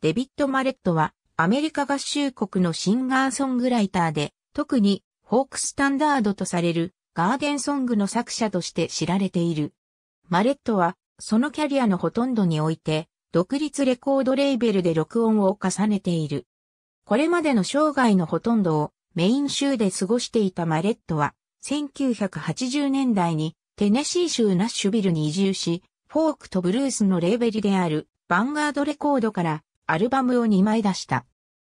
デビッド・マレットは、アメリカ合衆国のシンガーソングライターで、特に、フォークスタンダードとされる、ガーデンソングの作者として知られている。マレットは、そのキャリアのほとんどにおいて、独立レコードレーベルで録音を重ねている。これまでの生涯のほとんどをメイン州で過ごしていたマレットは、1980年代にテネシー州ナッシュビルに移住し、フォークとブルースのレーベルであるヴァンガードレコードからアルバムを2枚出した。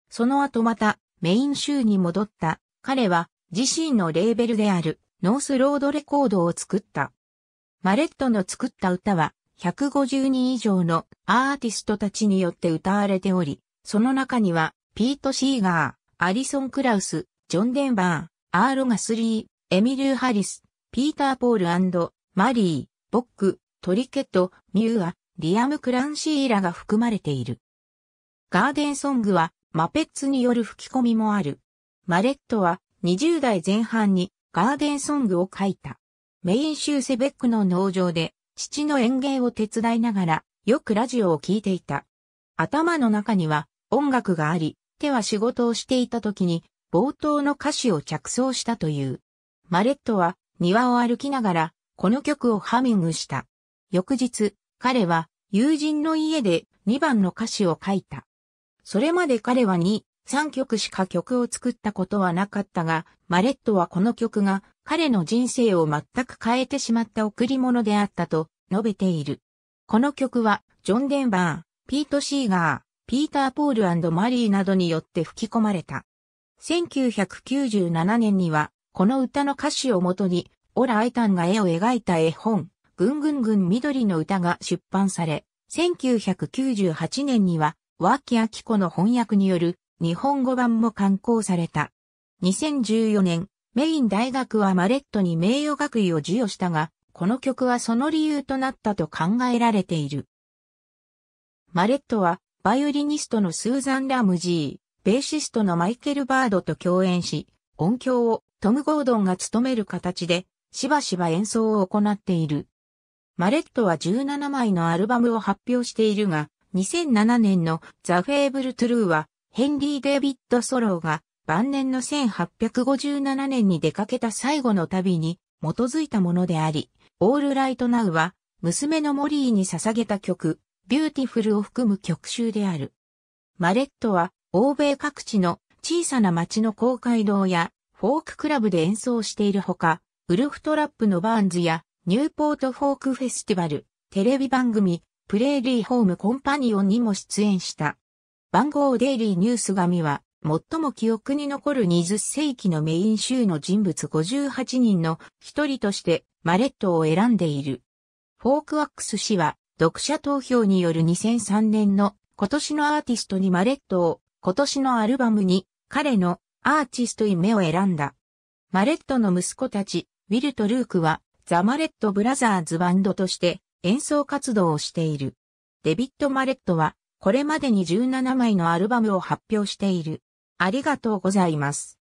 その後またメイン州に戻った彼は自身のレーベルであるノースロードレコードを作った。マレットの作った歌は150人以上のアーティストたちによって歌われており、その中にはピート・シーガー、アリソン・クラウス、ジョン・デンバー、アーロガスリー、エミル・ハリス、ピーター・ポールマリー、ボック、トリケット、ミューア、リアム・クランシーラが含まれている。ガーデンソングはマペッツによる吹き込みもある。マレットは20代前半にガーデンソングを書いた。メイン州セベックの農場で父の園芸を手伝いながらよくラジオを聴いていた。頭の中には音楽があり、手は仕事をしていた時に冒頭の歌詞を着想したという。マレットは庭を歩きながらこの曲をハミングした。翌日、彼は友人の家で2番の歌詞を書いた。それまで彼は2、3曲しか曲を作ったことはなかったが、マレットはこの曲が彼の人生を全く変えてしまった贈り物であったと述べている。この曲は、ジョン・デンバー、ピート・シーガー、ピーター・ポールマリーなどによって吹き込まれた。1997年には、この歌の歌詞をもとに、オラ・アイタンが絵を描いた絵本、ぐんぐんぐん緑の歌が出版され、1998年には、脇明子の翻訳による日本語版も刊行された。2014年、メイン大学はマレットに名誉学位を授与したが、この曲はその理由となったと考えられている。マレットは、バイオリニストのスーザン・ラムジー、ベーシストのマイケル・バードと共演し、音響をトム・ゴードンが務める形で、しばしば演奏を行っている。マレットは17枚のアルバムを発表しているが、2007年のザ・フェーブル・トゥルーは、ヘンリー・デイビッド・ソローが晩年の1857年に出かけた最後の旅に基づいたものであり、オール・ライト・ナウは、娘のモリーに捧げた曲、ビューティフルを含む曲集である。マレットは、欧米各地の小さな町の公会堂やフォーククラブで演奏しているほか、ウルフトラップのバーンズやニューポートフォークフェスティバル、テレビ番組、プレーリーホームコンパニオンにも出演した。番号デイリーニュース紙は、最も記憶に残る20世紀のメイン州の人物58人の一人としてマレットを選んでいる。フォークワックス氏は読者投票による2003年の今年のアーティストにマレットを今年のアルバムに彼のアーティスト目を選んだ。マレットの息子たち、ウィルとルークはザ・マレット・ブラザーズバンドとして演奏活動をしている。デビッド・マレットは、これまでに17枚のアルバムを発表している。ありがとうございます。